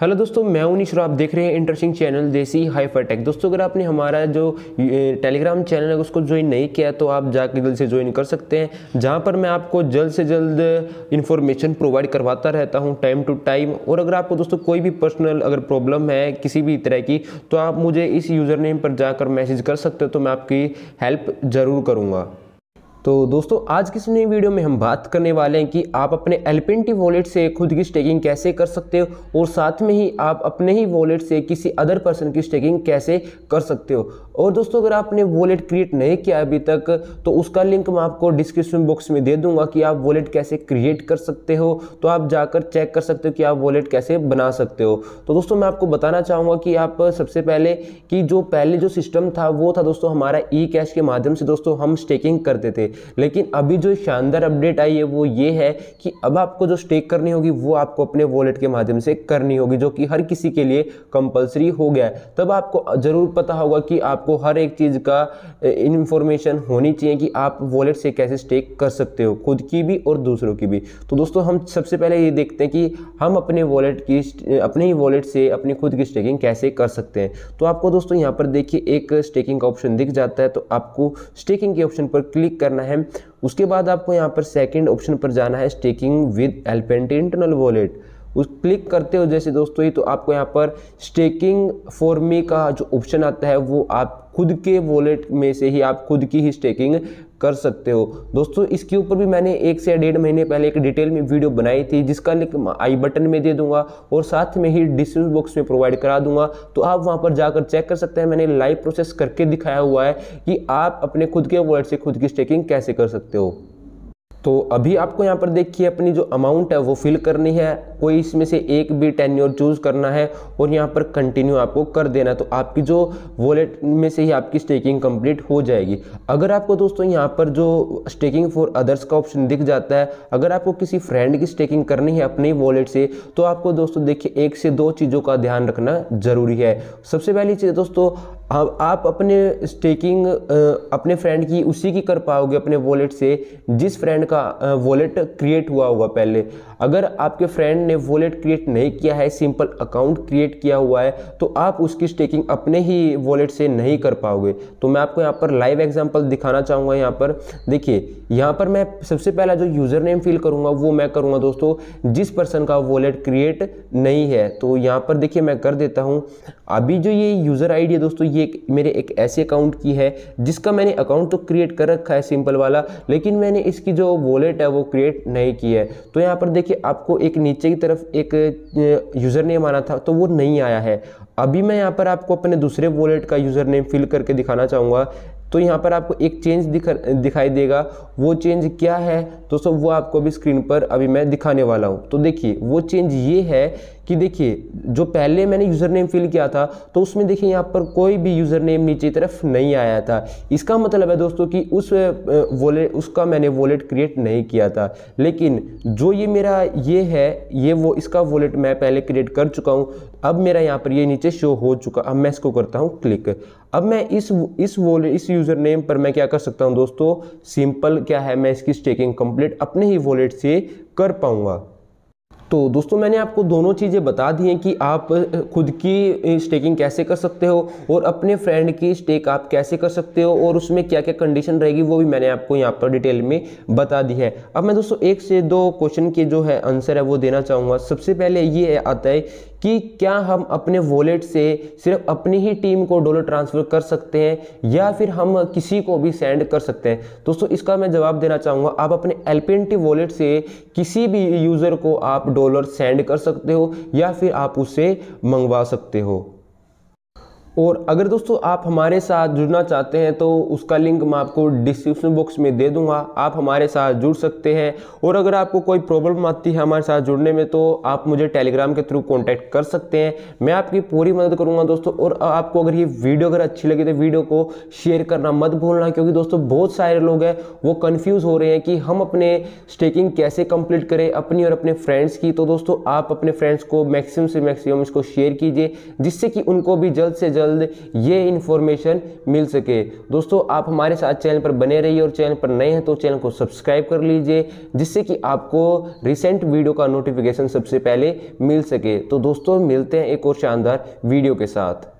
hello दोस्तों मैं उनीश आप देख रहे हैं interesting channel Desi hyper tech दोस्तों अगर आपने हमारा जो टेलीग्राम चैनल है उसको ज्वाइन नहीं किया तो आप जाके जल्द से ज्वाइन कर सकते हैं जहां पर मैं आपको जल्द से जल्द इन्फॉर्मेशन प्रोवाइड करवाता रहता हूं टाइम टू टाइम और अगर आपको दोस्तों कोई भी पर्सनल अगर प्रॉब्लम है किसी भी तरह की तो आप मुझे इस यूज़र नेम पर जाकर मैसेज कर सकते हो तो मैं आपकी हेल्प ज़रूर करूँगा तो दोस्तों आज की इस नई वीडियो में हम बात करने वाले हैं कि आप अपने एलपेंटी वॉलेट से खुद की स्टेकिंग कैसे कर सकते हो और साथ में ही आप अपने ही वॉलेट से किसी अदर पर्सन की स्टेकिंग कैसे कर सकते हो और दोस्तों अगर आपने वॉलेट क्रिएट नहीं किया अभी तक तो उसका लिंक मैं आपको डिस्क्रिप्शन बॉक्स में दे दूंगा कि आप वॉलेट कैसे क्रिएट कर सकते हो तो आप जाकर चेक कर सकते हो कि आप वॉलेट कैसे बना सकते हो तो दोस्तों मैं आपको बताना चाहूँगा कि आप सबसे पहले कि जो पहले जो सिस्टम था वो था दोस्तों हमारा ई कैश के माध्यम से दोस्तों हम स्टेकिंग करते थे लेकिन अभी जो शानदार अपडेट आई है वो ये है कि अब आपको जो स्टेक करनी होगी वो आपको अपने वॉलेट के माध्यम से करनी होगी जो कि हर किसी के लिए कंपलसरी हो गया है तब आपको ज़रूर पता होगा कि आपको हर एक चीज़ का इन्फॉर्मेशन होनी चाहिए कि आप वॉलेट से कैसे स्टेक कर सकते हो खुद की भी और दूसरों की भी तो दोस्तों हम सबसे पहले ये देखते हैं कि हम अपने वॉलेट की अपने ही वॉलेट से अपनी खुद की स्टेकिंग कैसे कर सकते हैं तो आपको दोस्तों यहाँ पर देखिए एक स्टेकिंग का ऑप्शन दिख जाता है तो आपको स्टेकिंग के ऑप्शन पर क्लिक करना करना है उसके बाद आपको यहाँ पर सेकेंड ऑप्शन पर जाना है स्टेकिंग विद एलपेंट इंटरनल वॉलेट उस क्लिक करते हो जैसे दोस्तों ही तो आपको यहाँ पर स्टेकिंग फॉर मी का जो ऑप्शन आता है वो आप खुद के वॉलेट में से ही आप खुद की ही स्टेकिंग कर सकते हो दोस्तों इसके ऊपर भी मैंने एक से डेढ़ महीने पहले एक डिटेल में वीडियो बनाई थी जिसका लिंक आई बटन में दे दूंगा और साथ में ही डिस्क्रिप्शन बॉक्स में प्रोवाइड करा दूंगा तो आप वहां पर जाकर चेक कर सकते हैं मैंने लाइव प्रोसेस करके दिखाया हुआ है कि आप अपने खुद के वॉलेट से खुद की स्टेकिंग कैसे कर सकते हो तो अभी आपको यहाँ पर देखिए अपनी जो अमाउंट है वो फिल करनी है कोई इसमें से एक भी टेन्योर चूज़ करना है और यहाँ पर कंटिन्यू आपको कर देना है तो आपकी जो वॉलेट में से ही आपकी स्टेकिंग कंप्लीट हो जाएगी अगर आपको दोस्तों यहाँ पर जो स्टेकिंग फॉर अदर्स का ऑप्शन दिख जाता है अगर आपको किसी फ्रेंड की स्टेकिंग करनी है अपने वॉलेट से तो आपको दोस्तों देखिए एक से दो चीज़ों का ध्यान रखना ज़रूरी है सबसे पहली चीज़ दोस्तों अब आप अपने स्टेकिंग अपने फ्रेंड की उसी की कर पाओगे अपने वॉलेट से जिस फ्रेंड का वॉलेट क्रिएट हुआ होगा पहले अगर आपके फ्रेंड ने वॉलेट क्रिएट नहीं किया है सिंपल अकाउंट क्रिएट किया हुआ है तो आप उसकी स्टेकिंग अपने ही वॉलेट से नहीं कर पाओगे तो मैं आपको यहाँ पर लाइव एग्जाम्पल दिखाना चाहूँगा यहाँ पर देखिए यहाँ पर मैं सबसे पहला जो यूज़र नेम फिल करूँगा वो मैं करूँगा दोस्तों जिस पर्सन का वॉलेट क्रिएट नहीं है तो यहाँ पर देखिए मैं कर देता हूँ अभी जो ये यूज़र आईडी है दोस्तों ये मेरे एक ऐसे अकाउंट की है जिसका मैंने अकाउंट तो क्रिएट कर रखा है सिंपल वाला लेकिन मैंने इसकी जो वॉलेट है वो क्रिएट नहीं की है तो यहाँ पर देखिए कि आपको एक नीचे की तरफ एक यूज़र नेम आना था तो वो नहीं आया है अभी मैं यहाँ पर आपको अपने दूसरे वॉलेट का यूज़र नेम फिल करके दिखाना चाहूँगा तो यहाँ पर आपको एक चेंज दिख दिखाई देगा वो चेंज क्या है दोस्तों वो आपको अभी स्क्रीन पर अभी मैं दिखाने वाला हूँ तो देखिए वो चेंज ये है कि देखिए जो पहले मैंने यूज़र नेम फिल किया था तो उसमें देखिए यहाँ पर कोई भी यूज़र नेम नीचे तरफ नहीं आया था इसका मतलब है दोस्तों कि उस वॉलेट उसका मैंने वॉलेट क्रिएट नहीं किया था लेकिन जो ये मेरा ये है ये वो इसका वॉलेट मैं पहले क्रिएट कर चुका हूँ अब मेरा यहाँ पर ये नीचे शो हो चुका अब मैं इसको करता हूँ क्लिक अब मैं इस इस वॉलेट इस यूज़र नेम पर मैं क्या कर सकता हूँ दोस्तों सिंपल क्या है मैं इसकी स्टेकिंग कंप्लीट अपने ही वॉलेट से कर पाऊँगा तो दोस्तों मैंने आपको दोनों चीज़ें बता दी हैं कि आप खुद की स्टेकिंग कैसे कर सकते हो और अपने फ्रेंड की स्टेक आप कैसे कर सकते हो और उसमें क्या क्या कंडीशन रहेगी वो भी मैंने आपको यहाँ पर डिटेल में बता दी है अब मैं दोस्तों एक से दो क्वेश्चन के जो है आंसर है वो देना चाहूँगा सबसे पहले ये आता है कि क्या हम अपने वॉलेट से सिर्फ अपनी ही टीम को डॉलर ट्रांसफ़र कर सकते हैं या फिर हम किसी को भी सेंड कर सकते हैं दोस्तों इसका मैं जवाब देना चाहूँगा आप अपने एल वॉलेट से किसी भी यूज़र को आप डॉलर सेंड कर सकते हो या फिर आप उसे मंगवा सकते हो और अगर दोस्तों आप हमारे साथ जुड़ना चाहते हैं तो उसका लिंक मैं आपको डिस्क्रिप्शन बॉक्स में दे दूंगा आप हमारे साथ जुड़ सकते हैं और अगर आपको कोई प्रॉब्लम आती है हमारे साथ जुड़ने में तो आप मुझे टेलीग्राम के थ्रू कॉन्टैक्ट कर सकते हैं मैं आपकी पूरी मदद करूँगा दोस्तों और आपको अगर ये वीडियो अगर अच्छी लगी तो वीडियो को शेयर करना मत भूलना क्योंकि दोस्तों बहुत सारे लोग हैं वो कन्फ्यूज़ हो रहे हैं कि हम अपने स्टेकिंग कैसे कंप्लीट करें अपनी और अपने फ्रेंड्स की तो दोस्तों आप अपने फ्रेंड्स को मैक्सिमम से मैक्सिमम इसको शेयर कीजिए जिससे कि उनको भी जल्द से जल्द जल्द ये इन्फॉर्मेशन मिल सके दोस्तों आप हमारे साथ चैनल पर बने रहिए और चैनल पर नए हैं तो चैनल को सब्सक्राइब कर लीजिए जिससे कि आपको रिसेंट वीडियो का नोटिफिकेशन सबसे पहले मिल सके तो दोस्तों मिलते हैं एक और शानदार वीडियो के साथ